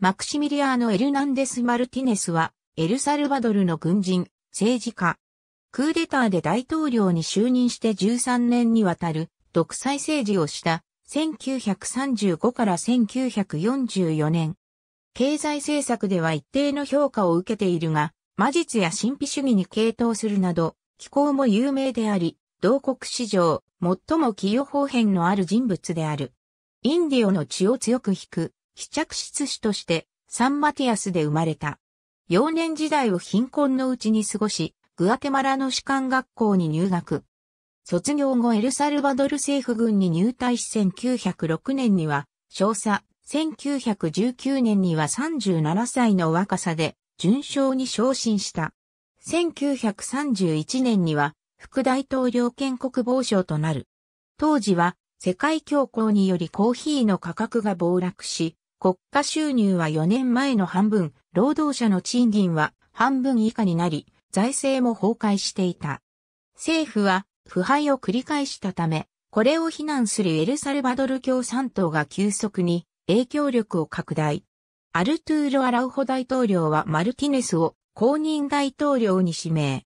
マクシミリアーノ・エルナンデス・マルティネスは、エルサルバドルの軍人、政治家。クーデターで大統領に就任して13年にわたる独裁政治をした1935から1944年。経済政策では一定の評価を受けているが、魔術や神秘主義に傾倒するなど、気候も有名であり、同国史上最も企業方変のある人物である。インディオの血を強く引く試着室主としてサンマティアスで生まれた。幼年時代を貧困のうちに過ごし、グアテマラの士官学校に入学。卒業後エルサルバドル政府軍に入隊し1906年には少佐、1919年には37歳の若さで順将に昇進した。1931年には副大統領兼国防省となる。当時は世界恐慌によりコーヒーの価格が暴落し、国家収入は4年前の半分、労働者の賃金は半分以下になり、財政も崩壊していた。政府は腐敗を繰り返したため、これを非難するエルサルバドル共産党が急速に影響力を拡大。アルトゥーロ・アラウホ大統領はマルティネスを公認大統領に指名。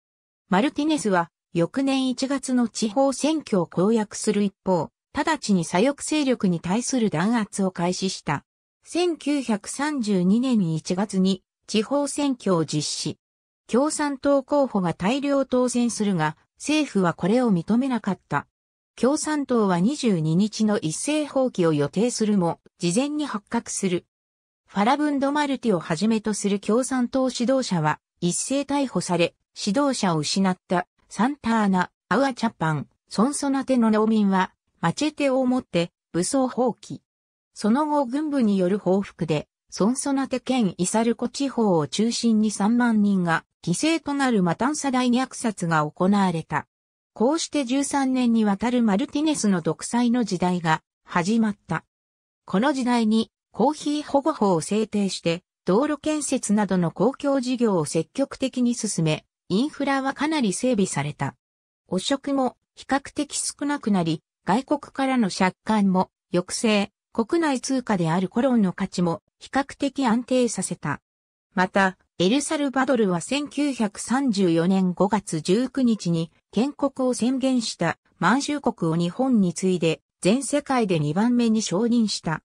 マルティネスは翌年1月の地方選挙を公約する一方、直ちに左翼勢力に対する弾圧を開始した。1932年1月に地方選挙を実施。共産党候補が大量当選するが、政府はこれを認めなかった。共産党は22日の一斉放棄を予定するも、事前に発覚する。ファラブンド・マルティをはじめとする共産党指導者は一斉逮捕され、指導者を失ったサンターナ、アウアチャパン、ソンソナテの農民は、マチェテを持って武装放棄。その後軍部による報復で、ソンソナテ県イサルコ地方を中心に3万人が犠牲となるマタンサ大虐殺が行われた。こうして13年にわたるマルティネスの独裁の時代が始まった。この時代にコーヒー保護法を制定して、道路建設などの公共事業を積極的に進め、インフラはかなり整備された。汚職も比較的少なくなり、外国からの借款も抑制、国内通貨であるコロンの価値も比較的安定させた。また、エルサルバドルは1934年5月19日に建国を宣言した満州国を日本に次いで全世界で2番目に承認した。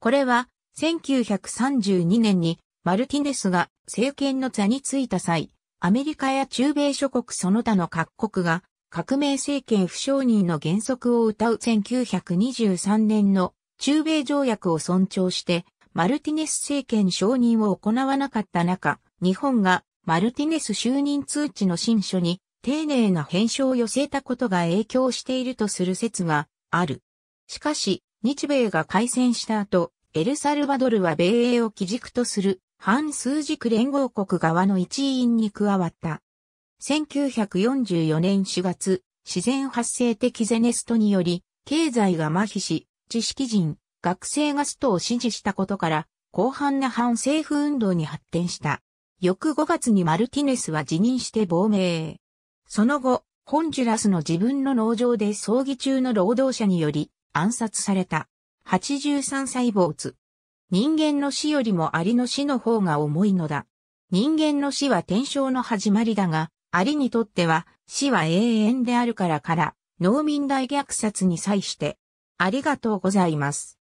これは1932年にマルティネスが政権の座に就いた際、アメリカや中米諸国その他の各国が革命政権不承認の原則を謳う1923年の中米条約を尊重して、マルティネス政権承認を行わなかった中、日本がマルティネス就任通知の新書に丁寧な返書を寄せたことが影響しているとする説がある。しかし、日米が開戦した後、エルサルバドルは米英を基軸とする反数軸連合国側の一員に加わった。1944年4月、自然発生的ゼネストにより、経済が麻痺し、知識人、学生がストを支持したことから、広範な反政府運動に発展した。翌5月にマルティネスは辞任して亡命。その後、ホンジュラスの自分の農場で葬儀中の労働者により暗殺された。83歳没。人間の死よりもアリの死の方が重いのだ。人間の死は転生の始まりだが、アリにとっては死は永遠であるからから、農民大虐殺に際してありがとうございます。